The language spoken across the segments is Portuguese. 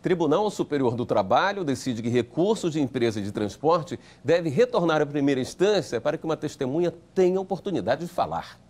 Tribunal Superior do Trabalho decide que recurso de empresa de transporte deve retornar à primeira instância para que uma testemunha tenha oportunidade de falar.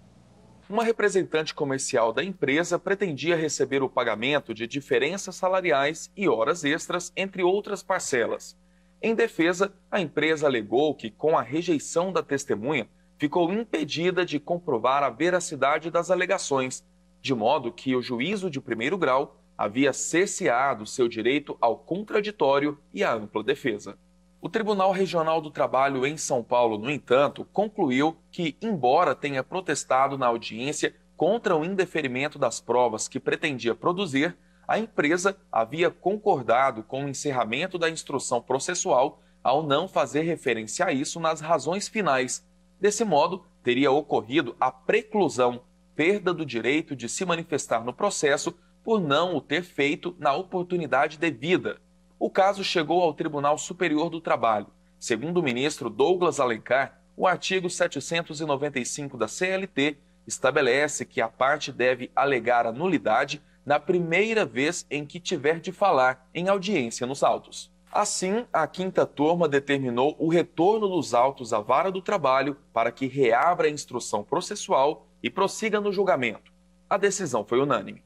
Uma representante comercial da empresa pretendia receber o pagamento de diferenças salariais e horas extras, entre outras parcelas. Em defesa, a empresa alegou que, com a rejeição da testemunha, ficou impedida de comprovar a veracidade das alegações, de modo que o juízo de primeiro grau havia cerceado seu direito ao contraditório e à ampla defesa. O Tribunal Regional do Trabalho em São Paulo, no entanto, concluiu que, embora tenha protestado na audiência contra o indeferimento das provas que pretendia produzir, a empresa havia concordado com o encerramento da instrução processual ao não fazer referência a isso nas razões finais Desse modo, teria ocorrido a preclusão, perda do direito de se manifestar no processo por não o ter feito na oportunidade devida. O caso chegou ao Tribunal Superior do Trabalho. Segundo o ministro Douglas Alencar, o artigo 795 da CLT estabelece que a parte deve alegar a nulidade na primeira vez em que tiver de falar em audiência nos autos. Assim, a quinta turma determinou o retorno dos autos à vara do trabalho para que reabra a instrução processual e prossiga no julgamento. A decisão foi unânime.